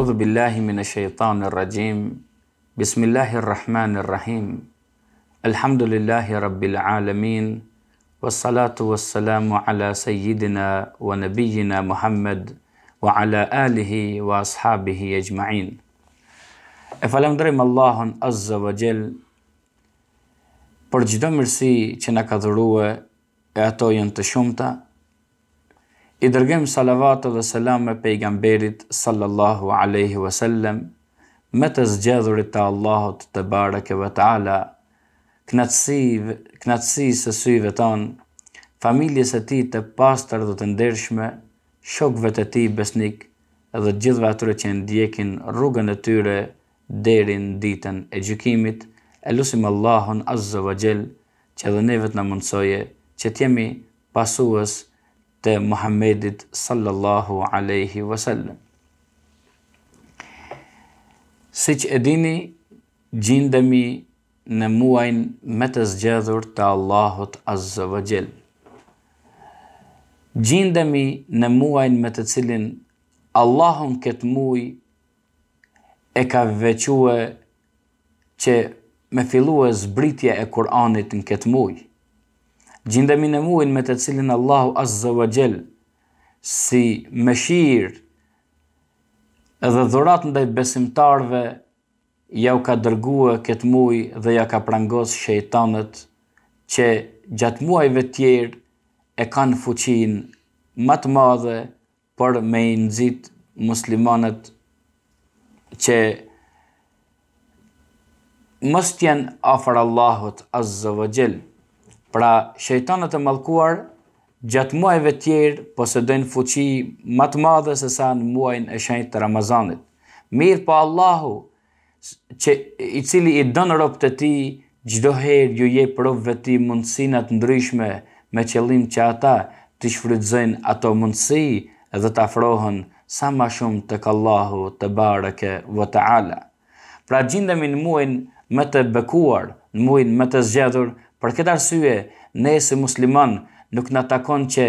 A'udhu billahi min e shaitan e rajim, Bismillahirrahmanirrahim, Alhamdulillahi Alamin, Wa salatu ala sejidina wa nabijina Muhammed, wa ala alihi wa ashabihi e gjmain. E Azza wa Gjell, për gjdo mërsi që në ka dhuruë e ato jënë të shumëta, i dërgëm salavatë dhe selam me pejgamberit sallallahu aleyhi wa me të zgjedhurit të Allahot të barëk e vëtë ala, knatësi së syve tonë, familjes e ti të pastër dhe të ndershme, shokve të ti besnik dhe gjithve atyre që ndjekin rrugën e tyre derin ditën e gjykimit, e lusim Allahon azzëve gjellë që dhe nevet në mundsoje që t'jemi pasuës të Muhammedit sallallahu aleyhi vësallem. Si që edini, gjindemi në muajn me të zgjedhur të Allahot azzë vë Gjindemi në muajn me të cilin Allahon këtë muaj e ka vequë që me fillu e zbritje e Kur'anit në këtë muaj gjindemi në muin me të cilin Allahu Azza wa Gjell si me shirë edhe dhurat ndaj besimtarve ja u ka dërgua këtë muaj dhe ja ka prangos shejtanët që gjatë muajve tjerë e kanë fuqin më të madhe për me i nëzit muslimanët që mështjen afar Allahot azzë vë gjellë. Pra, shejtanët e mallkuar gjatë muajve të tjerë posedojnë fuqi më të madhe se sa në muajin e shenjtë të Ramazanit. Mirë po Allahu, që i cili i dënë ropë të ti, çdo herë ju je provëve ti mundësinat ndryshme me qëllim që ata të shfrytëzojnë ato mundësi edhe të afrohen sa ma shumë të Allahu të bareke vë të ala. Pra gjindemi në muajnë më të bekuar, në muajnë më të zgjedhur, Për këtë arsye, ne si musliman nuk na takon që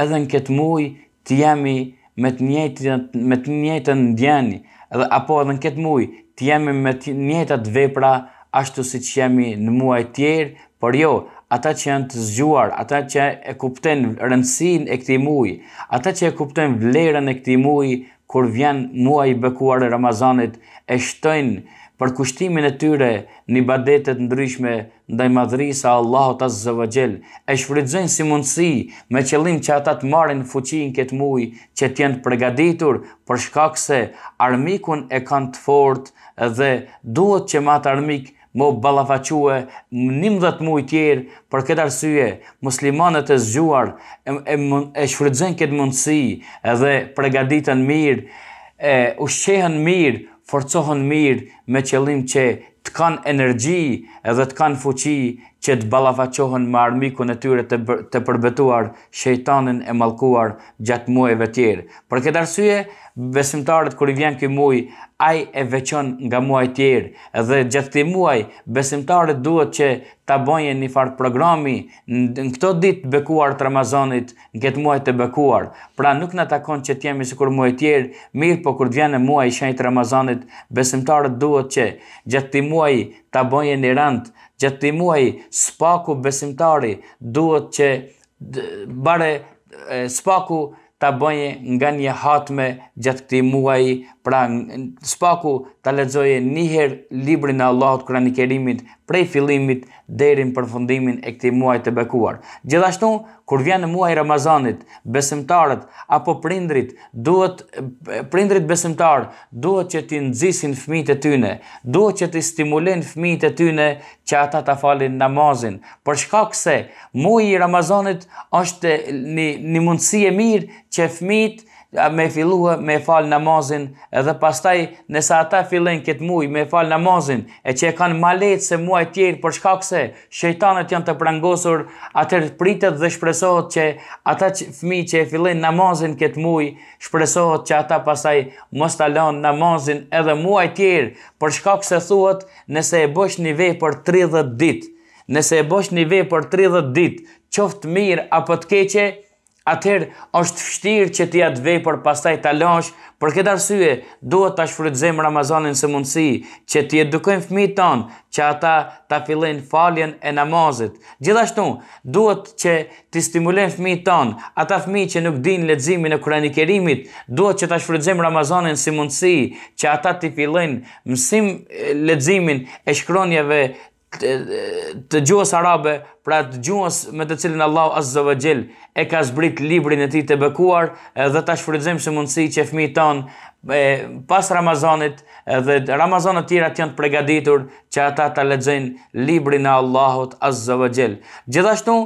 edhe në këtë muaj të jemi me të njëjtën me të njëjtën edhe apo edhe në këtë muaj të jemi me të njëjtat vepra ashtu si që jemi në muaj tjerë, por jo ata që janë të zgjuar, ata që e kuptojnë rëndësinë e këtij muaji, ata që e kuptojnë vlerën e këtij muaji kur vjen muaji i bekuar Ramazanit e shtojnë për kushtimin e tyre një badetet ndryshme ndaj madhri sa Allahot as zëvëgjel, e shfrytëzojnë si mundësi me qëllim që ata të marin fuqin këtë muj që të jenë për shkak se armikun e kanë të fort dhe duhet që matë armik më balafaque një muj tjerë për këtë arsye, muslimanët e zgjuar e, e, e këtë mundësi edhe pregaditën mirë, e ushqehen mirë, forcohen mirë me qëllim që të kanë energji edhe të kanë fuqi që të balafachohen më armiku në tyre të përbetuar shejtanin e malkuar gjatë muajve tjerë. Për këtë arsye, besimtarët kër i vjen këj muaj, aj e veqon nga muaj tjerë dhe gjatë këti muaj, besimtarët duhet që të bojnë një farë programi në këto ditë bekuar të Ramazanit, në këtë muaj të bekuar. Pra nuk në takon që t'jemi së kur muaj tjerë, mirë po kër t'vjene muaj shenjë të Ramazanit, besimtarët duhet që gjatë këti muaj të bojnë një randë gjatë të timuaj spaku besimtari duhet që bare spaku të bëjnë nga një hatme gjatë këti muaj Pra, spaku ta lexoje një herë librin e Allahut Kur'anit të prej fillimit deri në përfundimin e këtij muaji të bekuar. Gjithashtu, kur vjen në muaj Ramazanit, besimtarët apo prindrit duhet prindrit besimtar duhet që të nxisin fëmijët e tyre, duhet që të stimulojnë fëmijët e tyre që ata ta falin namazin, për shkak se muaji i Ramazanit është një një mundësi e mirë që fëmijët me filluhe me fal namazin edhe pastaj nëse ata fillojnë këtë muaj me fal namazin e që e kanë më se muaj të tjerë për shkak se shejtanët janë të prangosur atë pritet dhe shpresohet që ata fëmijë që e fillojnë namazin këtë muaj shpresohet që ata pastaj mos ta lënë namazin edhe muaj të tjerë për shkak se thuhet nëse e bësh një vepër 30 ditë nëse e bësh një vepër 30 ditë qoftë mirë apo të keqe atëherë është vështirë që ti atë vepër pastaj ta lësh, për këtë arsye duhet ta shfrytëzojmë Ramazanin së mundësi që ti edukojnë fëmijët tonë që ata ta fillojnë faljen e namazit. Gjithashtu, duhet që ti stimulojmë fëmijët tonë, ata fëmijë që nuk dinë leximin e Kur'anit Kerimit, duhet që ta shfrytëzojmë Ramazanin si mundësi që ata të fillojnë mësim leximin e shkronjave të gjuhës arabe, pra të gjuhës me të cilin Allahu Azza wa Jell e ka zbrit librin e ti të bëkuar dhe të shfridzim se mundësi që fmi tonë pas Ramazanit dhe Ramazanit tjera janë të pregaditur që ata të lexojnë librin e Allahot Azza wa Jell. Gjithashtu,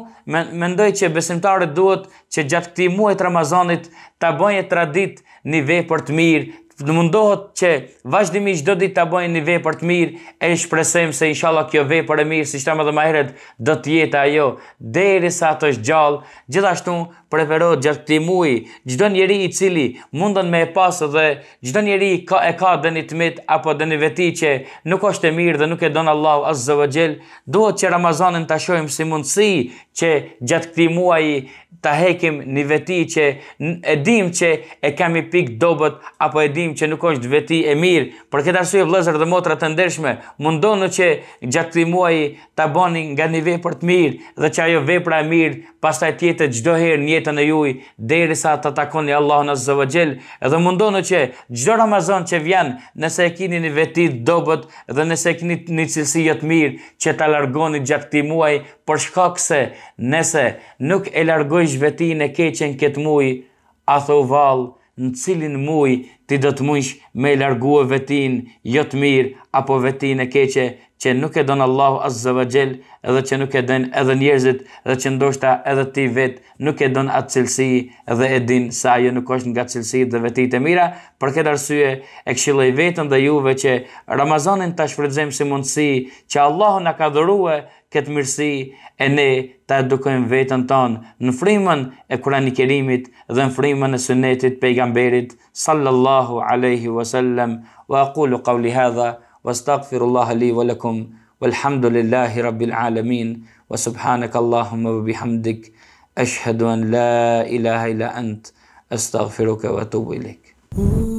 mendoj që besimtarët duhet që gjatë këti muajt Ramazanit të bëjnë traditë një vej për të mirë, mundohet që vazhdimi qdo dit të bojnë një vepër të mirë, e shpresem se inshallah kjo vepër e mirë, si shtam edhe maheret, do të jetë ajo, deri sa të është gjallë, gjithashtu preferohet gjatë këti mui, gjdo njeri i cili mundën me e pasë dhe gjdo njeri ka, e ka dhe një të mitë, apo dhe një veti që nuk është e mirë dhe nuk e donë Allah asë zëvë gjelë, duhet që Ramazanin të shojmë si mundësi që gjatë këti muaj ta hekim një veti që e dim që e kemi pik dobet, apo e dim besim që nuk është veti e mirë, për këtë arsye vëllezër dhe motra të ndershme, mundonë që gjatë këtij muaji ta bëni nga një vepër të mirë dhe që ajo vepra e mirë pastaj të tjetët çdo herë në jetën e juaj derisa të takoni Allahun në Zëvëgjel dhe edhe mundonë që çdo Ramazan që vjen, nëse e keni në veti dobët dhe nëse e keni një cilësi jo të mirë që ta largoni gjatë këtij muaji për shkak se nëse nuk e largoj vetin e keqen këtë muaj, a në cilin muaj ti do të mujsh me largu e vetin, jo të mirë, apo veti e keqe që nuk e donë Allahu azza wa gjel edhe që nuk e donë edhe njerëzit edhe që ndoshta edhe ti vetë nuk e donë atë cilësi edhe e din se ajo nuk është nga cilësi dhe veti të mira për këtë arsye e këshiloj vetën dhe juve që Ramazanin të shfridzem si mundësi që Allahu në ka dhuruë këtë mirësi e ne të edukojmë vetën tonë në frimën e kurani kerimit dhe në frimën e sunetit pejgamberit sallallahu aleyhi wasallam wa aqulu qawli hadha واستغفر الله لي ولكم والحمد لله رب العالمين وسبحانك اللهم وبحمدك أشهد أن لا إله إلا أنت أستغفرك وأتوب إليك